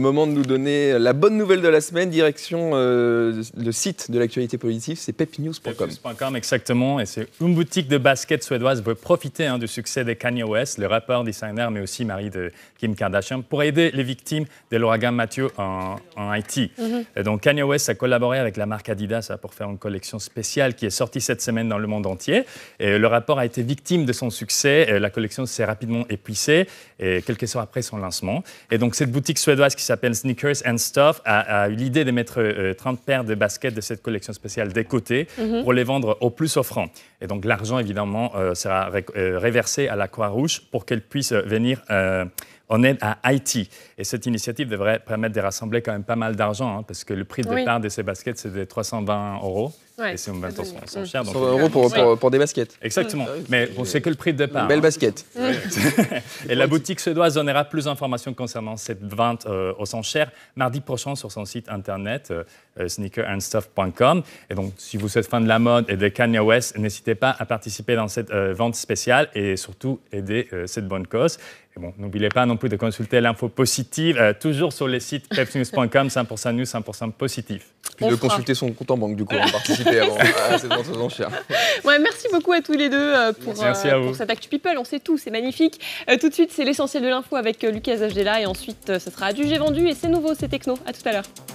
Moment de nous donner la bonne nouvelle de la semaine, direction euh, le site de l'actualité politique, c'est pepnews.com. Pepnews.com, exactement, et c'est une boutique de basket suédoise veut profiter hein, du succès de Kanye West, le rappeur designer, mais aussi mari de Kim Kardashian, pour aider les victimes de l'ouragan Mathieu en, Haïti. Mhm. donc Kanye West a collaboré avec la marque Adidas hein, pour faire une collection spéciale qui est sortie cette semaine dans le monde entier. Et le rapport a été victime de son succès, la collection s'est rapidement épuisée, et quelques heures après son lancement. Et donc cette boutique suédoise qui qui s'appelle Sneakers and Stuff a, eu l'idée de mettre 30 euh, paires de baskets de cette collection spéciale des côtés mhm. pour les vendre au plus offrant. Et donc l'argent, évidemment, euh, sera euh, réversé à la Croix-Rouge pour qu'elle puisse venir on aide à Haïti. Et cette initiative devrait permettre de rassembler quand même pas mal d'argent, hein, parce que le prix de départ de ces baskets, c'est de 320 euros. et c'est vente vente sont chers. 300 euros pour, pour, des baskets. Exactement. Ah Mais bon, c'est que le prix de départ. Une belle hein. basket. et la boutique se suédoise donnera plus d'informations concernant cette vente euh, aux enchères mardi prochain sur son site internet euh, euh, sneakerandstuff.com. Et donc, si vous êtes fan de la mode et de Kanye West, n'hésitez pas à participer dans cette vente spéciale et surtout aider cette bonne cause bon, n'oubliez pas non plus de consulter l'info positive, euh, toujours sur les sites pepsnews.com 100% news, 100% positif. Puis de consulter son compte en banque, du coup, on participer avant à dans Ouais, merci beaucoup à tous les deux euh, pour, merci euh, Actu People. On sait tout, c'est magnifique. tout de suite, c'est l'essentiel de l'info avec Lucas Agdela et ensuite, ce sera du J'ai vendu et c'est nouveau, c'est techno. À tout à l'heure.